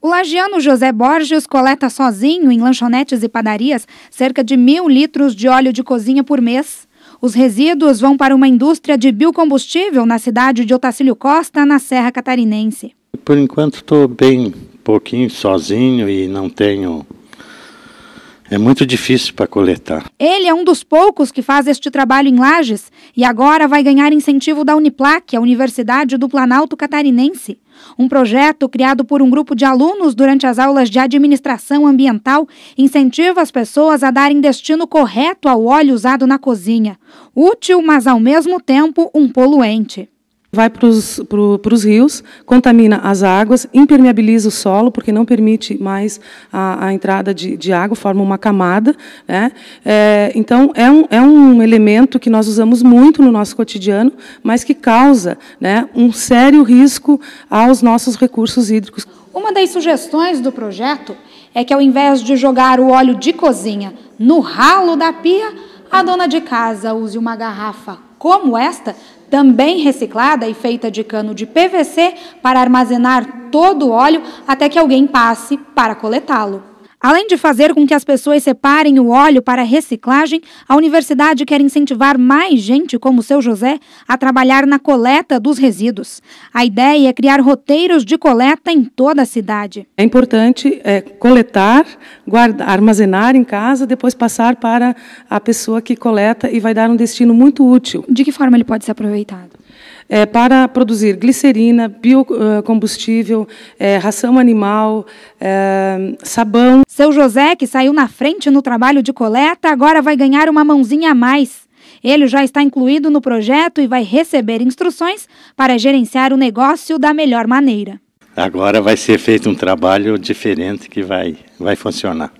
O lagiano José Borges coleta sozinho, em lanchonetes e padarias, cerca de mil litros de óleo de cozinha por mês. Os resíduos vão para uma indústria de biocombustível na cidade de Otacílio Costa, na Serra Catarinense. Por enquanto estou bem pouquinho sozinho e não tenho é muito difícil para coletar. Ele é um dos poucos que faz este trabalho em Lages e agora vai ganhar incentivo da Uniplac, a Universidade do Planalto Catarinense. Um projeto criado por um grupo de alunos durante as aulas de administração ambiental incentiva as pessoas a darem destino correto ao óleo usado na cozinha. Útil, mas ao mesmo tempo um poluente vai para os, para os rios, contamina as águas, impermeabiliza o solo, porque não permite mais a, a entrada de, de, água, forma uma camada. Né? É, então, é um, é um elemento que nós usamos muito no nosso cotidiano, mas que causa né, um sério risco aos nossos recursos hídricos. Uma das sugestões do projeto é que, ao invés de jogar o óleo de cozinha no ralo da pia, a dona de casa use uma garrafa como esta também reciclada e feita de cano de PVC para armazenar todo o óleo até que alguém passe para coletá-lo. Além de fazer com que as pessoas separem o óleo para reciclagem, a universidade quer incentivar mais gente como o seu José a trabalhar na coleta dos resíduos. A ideia é criar roteiros de coleta em toda a cidade. É importante é, coletar, guardar, armazenar em casa, depois passar para a pessoa que coleta e vai dar um destino muito útil. De que forma ele pode ser aproveitado? é, para produzir glicerina, biocombustível, é, ração animal, é, sabão. Seu José, que saiu na frente no trabalho de coleta, agora vai ganhar uma mãozinha a mais. Ele já está incluído no projeto e vai receber instruções para gerenciar o negócio da melhor maneira. Agora vai ser feito um trabalho diferente que vai, vai funcionar.